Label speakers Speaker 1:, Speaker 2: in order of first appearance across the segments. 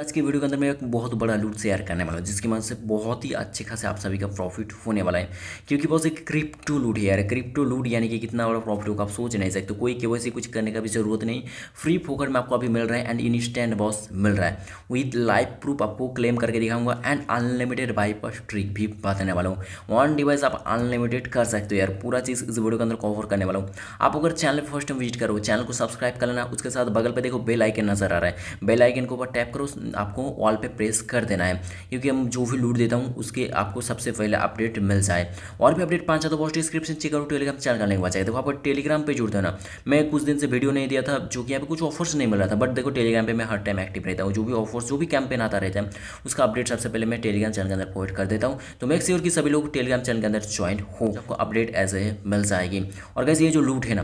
Speaker 1: आज की वीडियो के अंदर मैं एक बहुत बड़ा लूट शेयर करने वाला हूँ जिसकी मदद से बहुत ही अच्छे खासे आप सभी का प्रॉफिट होने वाला है क्योंकि बहुत एक क्रिप्टो लूट है यार क्रिप्टो लूट यानी कि कितना बड़ा प्रॉफिट होगा आप सोच नहीं सकते तो कोई के कुछ करने का भी जरूरत नहीं फ्री फोकट में आपको अभी मिल रहा है एंड इंस्टेंट बॉस मिल रहा है विद लाइव प्रूफ आपको क्लेम करके दिखाऊंगा एंड अनलिमिटेड बाईपास ट्रिक भी बताने वाला हूँ वन डिवाइस आप अनलिमिटेड कर सकते हो यार पूरा चीज़ इस वीडियो के अंदर कवर करने वाला हूँ आप अगर चैनल फर्स्ट टाइम विजिट करो चैनल को सब्सक्राइब कर लेना उसके साथ बगल पर देखो बेलाइकन नजर आ रहा है बेलाइकन को ऊपर टैप करो आपको ऑल पे प्रेस कर देना है क्योंकि हम जो भी लूट देता हूँ उसके आपको सबसे पहले अपडेट मिल जाए और भी अपडेट पाँच तो बॉस डिस्क्रिप्शन चेक करो टेलीग्राम चैनल का लिंक बचाए देखो आप टेलीग्राम पर जुड़ते ना मैं कुछ दिन से वीडियो नहीं दिया था जो कि यहाँ पे कुछ ऑफर्स नहीं मिल रहा था बट देखो टेलीग्राम पर मैं हर टाइम एक्टिव रहता हूँ जो भी ऑफर्स जो भी कैंपेन आता रहता है उसका अपडेट सबसे पहले मैं टेलीग्राम चैनल के अंदर प्रोवाइड कर देता हूँ तो मैं श्योर की सभी लोग टेलीग्राम चैनल के अंदर ज्वाइन हो आपको अपडेट एज ए मिल जाएगी और कैसे ये जो लूट है ना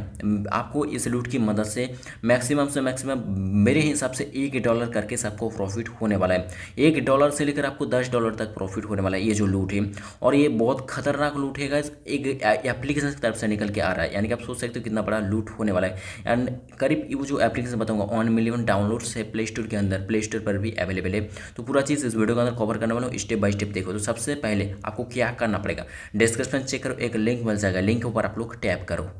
Speaker 1: आपको इस लूट की मदद से मैक्सिमम से मैक्सिमम मेरे हिसाब से एक डॉलर करके सबको प्रॉफिट प्रॉफिट होने वाला है एक डॉलर से लेकर आपको दस डॉलर तक प्रॉफिट होने वाला है ये जो लूट है और ये बहुत खतरनाक लूट है एक एप्लीकेशन की तरफ से निकल के आ रहा है यानी कि आप सोच सकते हो कितना बड़ा लूट होने वाला है एंड करीब वो जो एप्लीकेशन बताऊंगा ऑन मिलियन डाउनलोड्स है प्ले स्टोर के अंदर प्ले स्टोर पर भी अवेलेबल है तो पूरा चीज़ इस वीडियो के अंदर कवर करने वाला हूँ स्टेप बाय स्टेप देखो तो सबसे पहले आपको क्या करना पड़ेगा डिस्क्रिप्शन चेक करो एक लिंक मिल जाएगा लिंक के ऊपर आप लोग टैप करो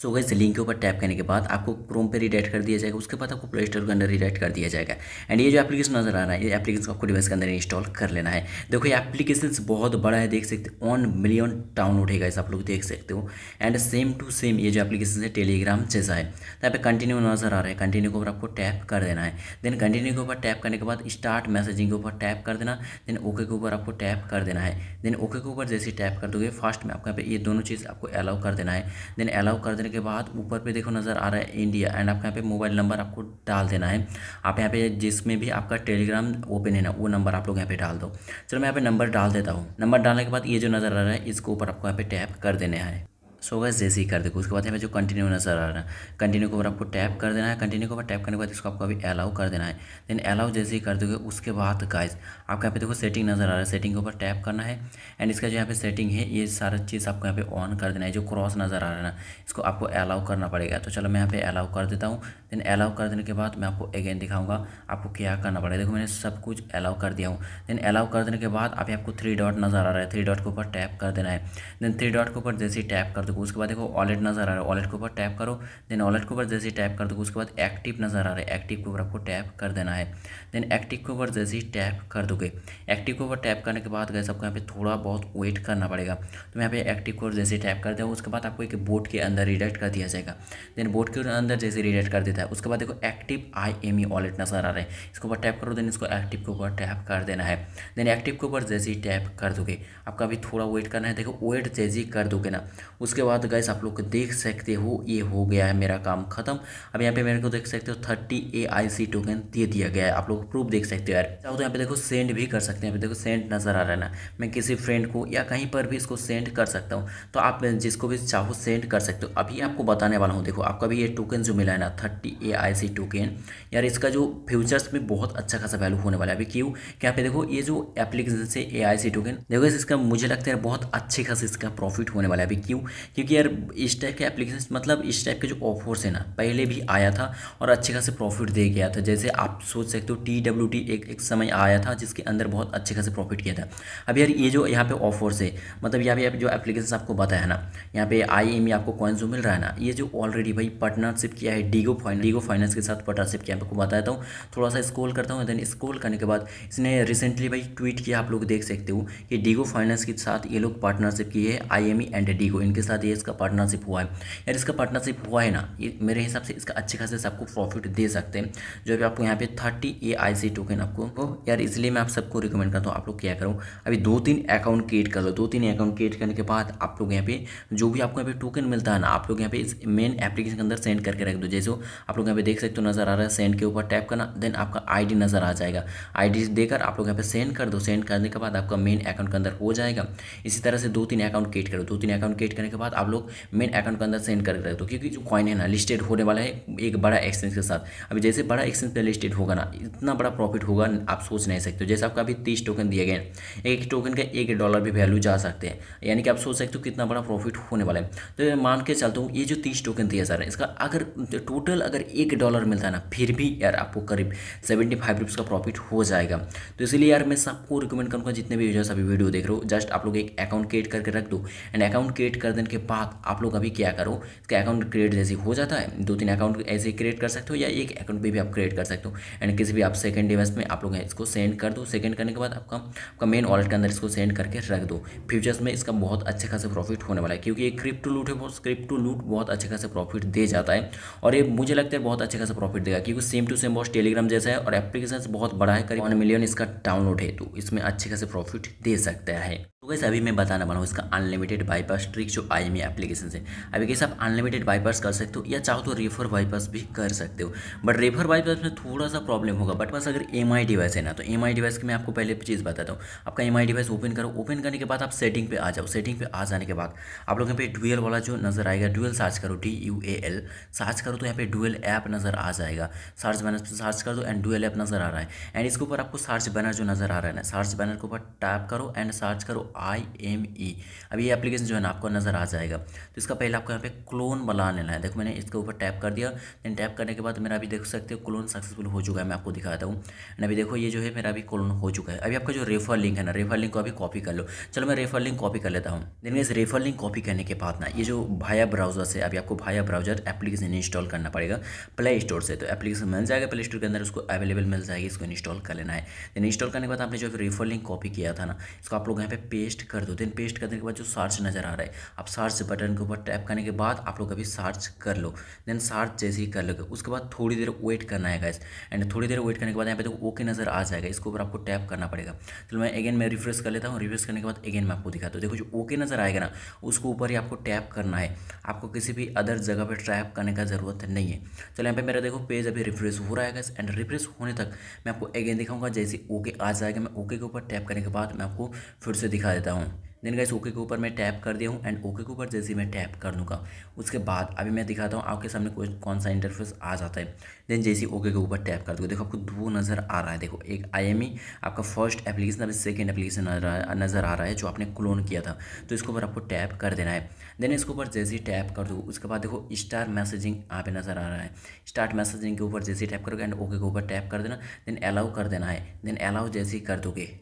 Speaker 1: सो गई लिंक के ऊपर टैप करने के बाद आपको क्रोम पे रिडाइट कर दिया जाएगा उसके बाद आपको प्ले स्टोर के अंदर रिडाइट कर दिया जाएगा एंड ये जो एप्लीकेशन नजर आ रहा है ये एप्लीकेशन आपको डिवाइस के अंदर इंस्टॉल कर लेना है देखो ये एप्लीकेशन बहुत बड़ा है देख सकते वन मिलियन डाउनलोड है आप लोग देख सकते हो एंड सेम टू सेम ये जो एप्लीकेशन है टेलीग्राम जैसा है तो यहाँ पे कंटिन्यू नजर आ रहा है कंटिन्यू के ऊपर आपको टैप कर देना है देन कंटिन्यू के ऊपर टैप करने के बाद स्टार्ट मैसेजिंग के ऊपर टैप कर देना देन ओके के ऊपर आपको टैप कर देना है देन ओके के ऊपर जैसे टैप कर दोगे फास्ट में आपको यहाँ ये दोनों चीज़ आपको अलाउ कर देना है देन अलाउ कर देना करने के बाद ऊपर पे देखो नज़र आ रहा है इंडिया एंड आपको यहाँ पे मोबाइल नंबर आपको डाल देना है आप यहाँ पे जिसमें भी आपका टेलीग्राम ओपन है ना वो नंबर आप लोग यहाँ पे डाल दो चलो मैं यहाँ पे नंबर डाल देता हूँ नंबर डालने के बाद ये जो नज़र आ रहा है इसको ऊपर आपको यहाँ पे टैप कर देना है सो गैस जैसे ही कर देखो उसके बाद हमें जो कंटिन्यू नजर आ रहा है कंटिन्यू के ऊपर आपको टैप कर देना है कंटिन्यू के ऊपर टैप करने के बाद इसको आपको अभी अलाउ कर देना है देन अलाउ जैसे ही कर दोगे उसके बाद गाइस आपको यहाँ पे देखो सेटिंग नजर आ रहा है सेटिंग के ऊपर टैप करना है एंड इसका जो यहाँ पे सेटिंग है ये सारा चीज़ आपको यहाँ पे ऑन कर देना है जो क्रॉस नजर आ रहा है ना इसको आपको अलाउ करना पड़ेगा तो चलो मैं यहाँ पे अलाउ कर देता हूँ देन अलाउ कर देने के बाद मैं आपको अगेन दिखाऊंगा आपको क्या करना पड़ेगा देखो मैंने सब कुछ अलाउ कर दिया हूँ देन अलाउ कर देने के बाद अभी आपको थ्री डॉट नज़र आ रहा है थ्री डॉट के ऊपर टैप कर देना है देन थ्री डॉट के ऊपर जैसे ही टैप कर दो सको उसके बाद देखो ऑलेट नज़र आ रहा है ऑलेट के ऊपर टैप करो देन ऑलेट के ऊपर जैसे ही टैप कर दो उसके बाद एक्टिव नज़र आ रहा है एक्टिव के ऊपर आपको टैप कर देना है देन एक्टिव के ऊपर जैसे ही टैप कर दोगे एक्टिव के ऊपर टैप करने के बाद गैस आपको यहाँ पे थोड़ा बहुत वेट करना पड़ेगा तो यहाँ पे एक्टिव कोड जैसे टैप कर दिया उसके बाद आपको एक बोर्ड के अंदर रिडेक्ट कर दिया जाएगा देन बोर्ड के अंदर जैसे रिडेक्ट कर देता है उसके बाद देखो active I M E wallet नज़र आ रहा है इसके ऊपर टैप करो देन इसको एक्टिव के ऊपर टैप कर देना है देन एक्टिव के ऊपर जैसे ही टैप कर दोगे आपका अभी थोड़ा वेट करना है देखो वेट जैसे ही कर दोगे ना उसके उसके बाद गैस आप लोग देख सकते हो ये हो गया है मेरा काम खत्म अब यहाँ पे मेरे को देख सकते हो थर्टी ए आई सी टोकन दे दिया गया है आप लोग प्रूफ देख सकते हो यार चाहो तो यहाँ पे देखो सेंड भी कर सकते हैं यहाँ पे देखो सेंड नज़र आ रहा है ना मैं किसी फ्रेंड को या कहीं पर भी इसको सेंड कर सकता हूँ तो आप जिसको भी चाहो सेंड कर सकते हो अभी आपको बताने वाला हूँ देखो आपका भी ये टोकन जो मिला है ना थर्टी ए आई सी टोकन यार इसका जो फ्यूचर्स में बहुत अच्छा खासा वैल्यू होने वाला है अभी क्यों यहाँ पे देखो ये जो एप्लीकेशन से ए आई सी टोकन देखो इसका मुझे लगता है बहुत अच्छे खासी इसका प्रॉफिट होने वाला है अभी क्यों क्योंकि यार इस टाइप के एप्लीकेशन मतलब इस टाइप के जो ऑफर्स है ना पहले भी आया था और अच्छे खासे प्रॉफिट दे गया था जैसे आप सोच सकते हो टी डब्ल्यू टी एक एक समय आया था जिसके अंदर बहुत अच्छे खासे प्रॉफिट किया था अब यार ये जो यहाँ पे ऑफर्स है मतलब यहाँ पे जो एप्लीकेशन आपको बताया ना यहाँ पे आई एम e आपको कॉइन जो मिल रहा है ना ये जो ऑलरेडी भाई पार्टनरशिप किया है डीगो फाइन डीगो फाइनेंस के साथ पार्टनरशिप किया आपको बताता हूँ थोड़ा सा स्कोल करता हूँ देन स्कोल करने के बाद इसने रिसेंटली भाई ट्वीट किया आप लोग देख सकते हो कि डीगो फाइनेंस के साथ ये लोग पार्टनरशिप की है आई एम एंड डीगो इनके साथ बता दिया इसका पार्टनरशिप हुआ है यार इसका पार्टनरशिप हुआ है ना ये मेरे हिसाब से इसका अच्छे खासे आपको प्रॉफिट दे सकते हैं जो भी आपको यहाँ पे थर्टी ए आई सी टोकन आपको तो यार इसलिए मैं आप सबको रिकमेंड करता हूँ आप लोग क्या करो अभी दो तीन अकाउंट क्रिएट कर लो दो तीन अकाउंट क्रिएट करने के बाद आप लोग यहाँ पे जो भी आपको यहाँ पे टोकन मिलता है ना आप लोग यहाँ पे इस मेन एप्लीकेशन के अंदर सेंड करके रख दो जैसे आप लोग यहाँ पे देख सकते हो नज़र आ रहा है सेंड के ऊपर टैप करना देन आपका आईडी नज़र आ जाएगा आईडी देकर आप लोग यहाँ पे सेंड कर दो सेंड करने के बाद आपका मेन अकाउंट के अंदर हो जाएगा इसी तरह से दो तीन अकाउंट क्रिएट करो दो तीन अकाउंट क्रिएट करने के बाद बाद आप लोग मेन अकाउंट के अंदर सेंड कर रहे हो क्योंकि जो कॉइन है ना लिस्टेड होने वाला है एक बड़ा एक्सचेंज के साथ अभी जैसे बड़ा एक्सचेंज पर लिस्टेड होगा ना इतना बड़ा प्रॉफिट होगा आप सोच नहीं सकते हो जैसे आपका अभी तीस टोकन दिए गए एक टोकन का एक डॉलर भी वैल्यू जा सकते हैं यानी कि आप सोच सकते हो कितना बड़ा प्रॉफिट होने वाला है तो मान के चलता हूँ ये जो तीस टोकन दिया जा रहा है इसका अगर टोटल अगर एक डॉलर मिलता है ना फिर भी यार आपको करीब सेवेंटी फाइव रुपीज़ का प्रॉफिट हो जाएगा तो इसलिए यार मैं सबको रिकमेंड करूँगा जितने भी यूजर्स अभी वीडियो देख रहे हो जस्ट आप लोग एक अकाउंट क्रिएट करके रख दो एंड अकाउंट क्रिएट कर देने के के बाद आप लोग अभी क्या करो इसका अकाउंट क्रिएट जैसे हो जाता है दो तीन अकाउंट ऐसे क्रिएट कर सकते हो या एक अकाउंट पे भी आप क्रिएट कर सकते हो एंड किसी भी आप सेकंड डिवाइस में आप लोग इसको सेंड कर दो सेकंड करने के बाद आपका आपका मेन वॉलेट के अंदर इसको सेंड करके रख दो फ्यूचर्स में इसका बहुत अच्छे खासा प्रॉफिट होने वाला है क्योंकि ये क्रिप्टो लूट है बहुत क्रिप्टो लूट बहुत अच्छे खासा प्रॉफिट दे जाता है और ये मुझे लगता है बहुत अच्छे खासा प्रॉफिट देगा क्योंकि same to same boss Telegram जैसा है और एप्लीकेशन बहुत बड़ा है करीब वन मिलियन इसका डाउनलोड है तो इसमें अच्छे खासे प्रॉफिट दे सकता है तो वैसे अभी मैं बताने वाला हूँ इसका अनलिमिटेड बाईपास ट्रिक जो आई एम एप्लीकेशन से अभी कैसे आप अनलिमिटेड वाइपर्स कर सकते हो या चाहो तो रेफर वाइपर्स भी कर सकते हो बट रेफर वाइपर्स में थोड़ा सा प्रॉब्लम होगा बट बस अगर एम डिवाइस है ना तो एम डिवाइस की मैं आपको पहले चीज़ बताता हूँ आपका एम डिवाइस ओपन करो ओपन करने के बाद आप सेटिंग पे आ जाओ सेटिंग पे आ जाने के बाद आप लोग यहाँ पे डुएल वाला जो नज़र आएगा डुएल सर्च करो D U A L search करो तो यहाँ पे डुएल ऐप नज़र आ जाएगा सर्च बैनर पर सर्च कर दो एंड डुएल ऐप नज़र आ रहा है एंड इसके ऊपर आपको सर्च बैनर जो नज़र आ रहा है ना सर्च बैनर के ऊपर टैप करो एंड सर्च करो आई एम ई अभी ये एप्लीकेशन जो है ना आपको नज़र आ जाएगा जाएगा तो इसका पहले आपको यहाँ पे क्लोन बना लेना है देखो मैंने इसके ऊपर टैप कर दिया देन टैप करने के बाद मेरा अभी देख सकते हो क्लोन सक्सेसफुल हो चुका है मैं आपको दिखाता हूँ एंड अभी देखो ये जो है मेरा अभी क्लोन हो चुका है अभी आपका जो रेफर लिंक है ना रेफर लिंक को अभी कॉपी कर लो चलो मैं रेफर लिंक कॉपी कर लेता हूँ देन इस रेफर लिंक कॉपी करने के बाद ना ये जो भाया ब्राउजर से अभी आपको भाया ब्राउजर एप्लीकेशन इंस्टॉल करना पड़ेगा प्ले स्टोर से तो एप्लीकेशन मिल जाएगा प्ले स्टोर के अंदर उसको अवेलेबल मिल जाएगी इसको इंस्टॉल कर लेना है देन इंस्टॉल करने के बाद आपने जो रेफर लिंक कॉपी किया था ना इसको आप लोग यहाँ पे पेस्ट कर दो देन पेस्ट करने के बाद जो सर्च नजर आ रहा है आप सर्च सर्च बटन के ऊपर टैप करने के बाद आप लोग अभी सर्च कर लो देन सर्च जैसे ही कर लोगे उसके बाद थोड़ी देर वेट करना है गाइस एंड थोड़ी देर वेट करने के बाद यहाँ पे देखो तो ओके नज़र आ जाएगा इसके ऊपर आपको टैप करना पड़ेगा चलो तो मैं अगेन मैं रिफ्रेश कर लेता हूँ रिफ्रेश करने के बाद अगेन मैं आपको दिखाता हूँ देखो जो ओके नज़र आएगा ना उसके ऊपर ही आपको टैप करना है आपको किसी भी अदर जगह पर टैप करने का ज़रूरत नहीं है चलो यहाँ पर मेरा देखो पेज अभी रिफ्रेश हो रहा है गाइस एंड रिफ्रेश होने तक मैं आपको अगेन दिखाऊंगा जैसे ओके आ जाएगा मैं ओके के ऊपर टैप करने के बाद मैं आपको फिर से दिखा देता हूँ देन गाइस ओके के ऊपर मैं टैप कर दिया हूँ एंड ओके के ऊपर जैसे मैं टैप कर दूँगा उसके बाद अभी मैं दिखाता हूँ आपके सामने कोई कौन सा इंटरफेस आ जाता है देन जैसे ओके के ऊपर टैप कर दूँगा देखो आपको दो नज़र आ रहा है देखो एक आई आपका फर्स्ट एप्लीकेशन अभी सेकेंड एप्लीकेशन नज़र आ रहा है जो आपने क्लोन किया था तो इसके ऊपर आपको टैप कर देना है देन इसके ऊपर जैसे ही टैप कर दो उसके बाद देखो स्टार मैसेजिंग यहाँ पे नज़र आ रहा है स्टार्ट मैसेजिंग के ऊपर जैसे ही टैप करोगे एंड ओके के ऊपर टैप कर देना देन अलाउ कर देना है देन अलाउ जैसे ही कर दोगे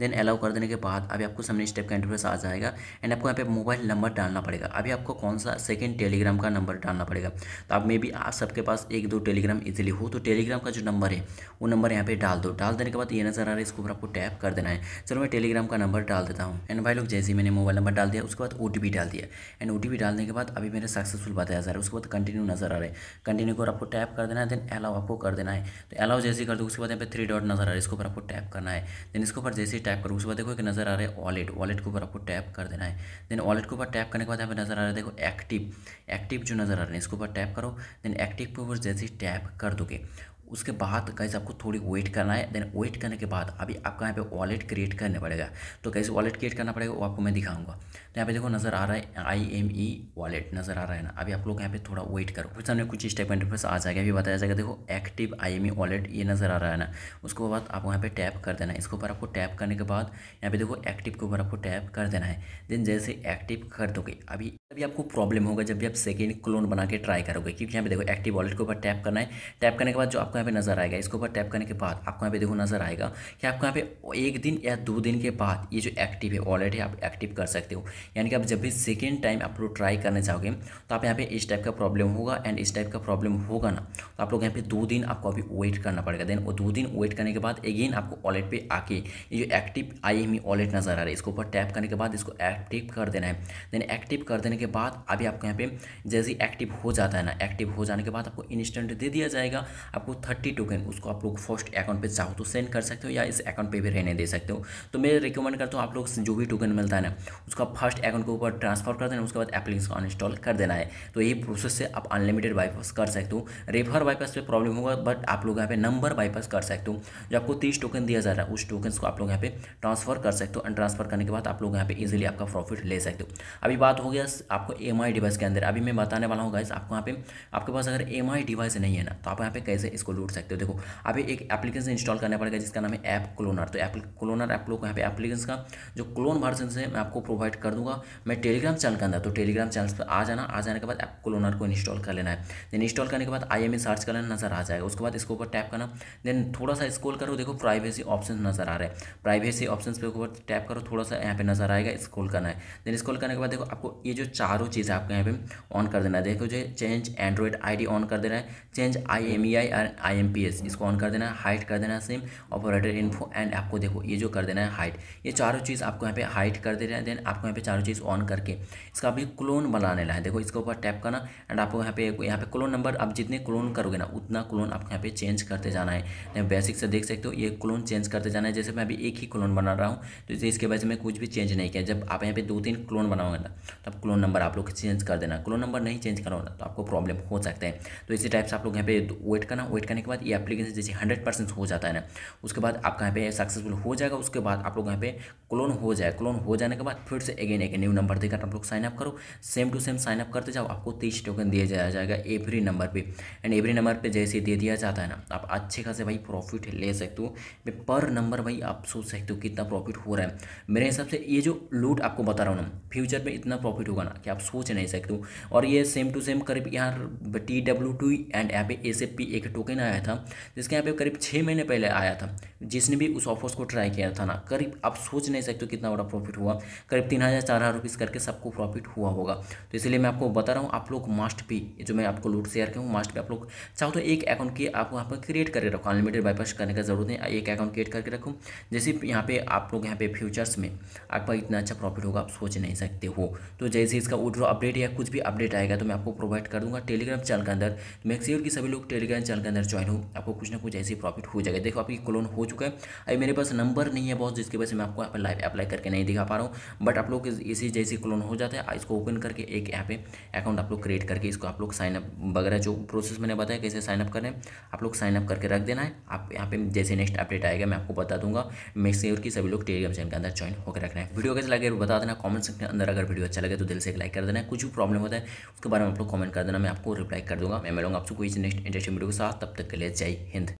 Speaker 1: देन अलाउ कर देने के बाद अभी आपको सामने स्टेप का इंटरफेस आ जाएगा एंड आपको यहाँ पे मोबाइल नंबर डालना पड़ेगा अभी आपको कौन सा सेकेंड टेलीग्राम का नंबर डालना पड़ेगा तो आप मे बी आप सबके पास एक दो टेलीग्राम इजिली हो तो टेलीग्राम का जो नंबर है वो नंबर यहाँ पे डाल दो डाल देने के बाद ये नज़र आ रहा है इसके ऊपर आपको टैप कर देना है चलो मैं टेलीग्राम का नंबर डाल देता हूँ एंड भाई लोग जैसे ही मैंने मोबाइल नंबर डाल दिया उसके बाद ओ डाल दिया एंड ओ डालने के बाद अभी मेरे सक्सेसफुल बताया जा रहा है उसके बाद कंटिन्यू नज़र आ रहा है कंटिन्यू को आपको टैप कर देना है देन अलाउ आपको कर देना है तो अलाउ जैसे ही कर दो उसके बाद यहाँ पे थ्री डॉट नज़र आ रहा है इसके ऊपर आपको टैप करना है देन इसके ऊपर जैसे टैप करूँ उसके बाद देखो एक नज़र आ रहा है वॉलेट वॉलेट के ऊपर आपको टैप कर देना है देन वॉलेट के ऊपर टैप करने के बाद यहाँ नज़र आ रहा है देखो एक्टिव एक्टिव जो नज़र आ रहा है इसके ऊपर टैप करो देन एक्टिव के ऊपर जैसे ही टैप कर दोगे उसके बाद कैसे आपको थोड़ी वेट करना है देन वेट करने के बाद अभी आपका यहाँ पे वॉलेट क्रिएट करना पड़ेगा तो कैसे वॉलेट क्रिएट करना पड़ेगा वो आपको मैं दिखाऊंगा तो यहाँ पे देखो नज़र आ रहा है आई एम ई वॉलेट नज़र आ रहा है ना अभी आप लोग यहाँ पे थोड़ा वेट करो फिर सामने कुछ स्टेप इंटरफेस आ जाएगा अभी बताया जाएगा देखो active I M E wallet ये नज़र आ रहा है ना उसके बाद आप वहाँ पर टैप कर देना है इसके ऊपर आपको टैप करने के बाद यहाँ पे देखो एक्टिव के ऊपर आपको टैप कर देना है देन जैसे एक्टिव कर दोगे अभी तभी आपको प्रॉब्लम होगा जब भी आप सेकेंड क्लोन बना के ट्राई करोगे क्योंकि यहाँ पे देखो एक्टिव वॉलेट के ऊपर टैप करना है टैप करने के बाद जो आपको यहाँ पे नज़र आएगा इसके ऊपर टैप करने के बाद आपको यहाँ पे देखो नज़र आएगा कि आपको यहाँ पे एक दिन या दो दिन के बाद ये जो एक्टिव है वॉलेट है आप एक्टिव कर सकते हो यानी कि आप जब भी सेकेंड टाइम आप लोग ट्राई करने जाओगे तो आप यहाँ पे इस टाइप का प्रॉब्लम होगा एंड इस टाइप का प्रॉब्लम होगा ना तो आप लोग यहाँ पे दो दिन आपको अभी वेट करना पड़ेगा देन वो दो दिन वेट करने के बाद अगेन आपको वॉलेट पर आके ये जो एक्टिव आई एम वॉलेट नज़र आ रहा है इसके ऊपर टैप करने के बाद इसको एक्टिव कर देना है देन एक्टिव कर देने के बाद अभी आपको यहाँ पे जैसे एक्टिव हो जाता है ना एक्टिव हो जाने के बाद आपको इंस्टेंट दे दिया जाएगा आपको थर्टी टोकन उसको आप लोग फर्स्ट अकाउंट पे चाहो तो सेंड कर सकते हो या इस अकाउंट पे भी रहने दे सकते हो तो मैं रिकमेंड करता हूँ आप लोग जो भी टोकन मिलता है ना उसका फर्स्ट अकाउंट के ऊपर ट्रांसफर कर देना उसके बाद एप्लिंग्स इंस्टॉल अनइंस्टॉल कर देना है तो यही प्रोसेस से आप अनलिमिटेड बाईपास कर सकते हो रेफर बाईपास पर प्रॉब्लम होगा बट आप लोग यहाँ पे नंबर बाईपास कर सकते हो जो आपको तीस टोकन दिया जा रहा है उस टोकन को आप लोग यहाँ पे ट्रांसफर कर सकते हो एंड ट्रांसफर करने के बाद आप लोग यहाँ पे इजिली आपका प्रॉफिट ले सकते हो अभी बात हो गया आपको एम डिवाइस के अंदर अभी मैं बताने वाला हूँ गाइस आपको यहाँ पे आपके पास अगर एम डिवाइस नहीं है ना तो आप यहाँ पे कैसे इसको लूट सकते हो देखो अभी एक एप्लीकेशन इंस्टॉल करना पड़ेगा जिसका नाम है ऐप क्लोनर तो ऐप क्लोनर ऐप लोग यहाँ पे एप्लीकेशन का जो क्लोन वर्जन है मैं आपको प्रोवाइड कर दूंगा मैं टेलीग्राम चैनल के अंदर तो टेलीग्राम चैनल पर आ जाना आ जाने के बाद ऐप क्लोनर को इंस्टॉल कर लेना है देन इंस्टॉल करने के बाद आई एम सर्च करना नजर आ जाएगा उसके बाद इसके ऊपर टैप करना देन थोड़ा सा स्क्रॉल करो देखो प्राइवेसी ऑप्शन नजर आ रहा है प्राइवेसी ऑप्शन पे ऊपर टैप करो थोड़ा सा यहाँ पे नजर आएगा स्क्रॉल करना है देन स्क्रॉल करने के बाद देखो आपको ये जो चारों चीज़ आपको यहाँ पे ऑन कर देना है देखो जो चेंज एंड्रॉयड आईडी ऑन कर देना है चेंज आईएमईआई एम ई और आई इसको ऑन कर देना है हाइट कर देना है सेम ऑपरेटर इन्फो एंड आपको देखो ये जो कर देना है हाइट ये चारों चीज़ आपको यहाँ पे हाइट कर देना है देन आपको यहाँ पे चारों चीज़ ऑन करके इसका अभी क्लोन बनाने ला है देखो इसके ऊपर टैप करना एंड आपको यहाँ पे यहाँ पे क्लोन नंबर आप जितने क्लोन करोगे ना उतना क्लोन आपको यहाँ पे चेंज करते जाना है बेसिक तो से देख सकते हो ये क्लोन चेंज करते जाना है जैसे मैं अभी एक ही क्लोन बना रहा हूँ तो इसके वजह से मैं कुछ भी चेंज नहीं किया जब आप यहाँ पे दो तीन क्लोन बनाओगे ना तब क्लोन नंबर आप लोग चेंज कर देना क्लोन नंबर नहीं चेंज करो तो आपको प्रॉब्लम हो सकता है तो इसी टाइप से आप लोग यहाँ पे वेट करना वेट करने के बाद ये एप्लीकेशन जैसे हंड्रेड परसेंट हो जाता है ना उसके बाद आपका यहाँ पे सक्सेसफुल हो जाएगा उसके बाद आप लोग यहाँ पे क्लोन हो जाए क्लोन हो जाने के बाद फिर से अगेन एक न्यू नंबर देकर आप लोग साइनअप करो सेम टू सेम साइनअप करते जाओ आपको तीस टोकन दिया जाया जाएगा एवरी नंबर पर एंड एवरी नंबर पर जैसे दे दिया जाता है ना आप अच्छे खासे भाई प्रॉफिट ले सकते हो पर नंबर भाई आप सोच सकते हो कितना प्रॉफिट हो रहा है मेरे हिसाब से ये जो लूट आपको बता रहा हूँ ना फ्यूचर में इतना प्रॉफिट होगा ना कि आप सोच नहीं सकते हो और ये सेम टू सेम करीब यहाँ टी डब्ल्यू टू एंड यहाँ पे एस पी एक टोकन आया था जिसके यहाँ पे करीब छः महीने पहले आया था जिसने भी उस ऑफर्स को ट्राई किया था ना करीब आप सोच नहीं सकते हो कितना बड़ा प्रॉफिट हुआ करीब तीन हज़ार चार हज़ार रुपीज़ करके सबको प्रॉफिट हुआ होगा तो इसलिए मैं आपको बता रहा हूँ आप लोग मास्ट पी जो मैं आपको लूट शेयर के हूँ मास्ट पी आप लोग चाहो तो एक अकाउंट की आप वहाँ पर क्रिएट करके रखो अनलिमिटेड बाईपास करने का जरूरत नहीं एक अकाउंट क्रिएट करके रखो जैसे यहाँ पे आप लोग यहाँ पे फ्यूचर्स में आपका इतना अच्छा प्रॉफिट होगा आप सोच नहीं सकते हो तो जैसे चीज़ का अपडेट या कुछ भी अपडेट आएगा तो मैं आपको प्रोवाइड कर दूंगा टेलीग्राम चैनल के अंदर मैक्सिमम मेक कि सभी लोग टेलीग्राम चैनल के अंदर ज्वाइन हो आपको कुछ ना कुछ ऐसी प्रॉफिट हो जाएगा देखो आपकी क्लोन हो चुका है अभी मेरे पास नंबर नहीं है बहुत जिसकी वजह से मैं आपको यहाँ पर लाइव अप्लाई करके नहीं दिखा पा रहा हूँ बट आप लोग इसी जैसे क्लोन हो जाता है इसको ओपन करके एक यहाँ पे अकाउंट आप लोग क्रिएट करके इसको आप लोग साइनअप वगैरह जो प्रोसेस मैंने बताया कैसे साइनअप करें आप लोग साइनअप करके रख देना है आप यहाँ पे जैसे नेक्स्ट अपडेट आएगा मैं आपको बता दूंगा मेक की सभी लोग टेलीग्राम चैनल के अंदर ज्वाइन होकर रखना है वीडियो कैसे लगे बता देना कॉमेंट सेक्शन के अंदर अगर वीडियो अच्छा लगे तो दिल से से लाइक कर देना कुछ भी प्रॉब्लम होता है उसके बारे में आप लोग कमेंट कर देना मैं आपको रिप्लाई कर दूंगा मैं मिलूंगा आपसे कोई नेक्स्ट इंटरेस्टिंग वीडियो के साथ तब तक के लिए जय हिंद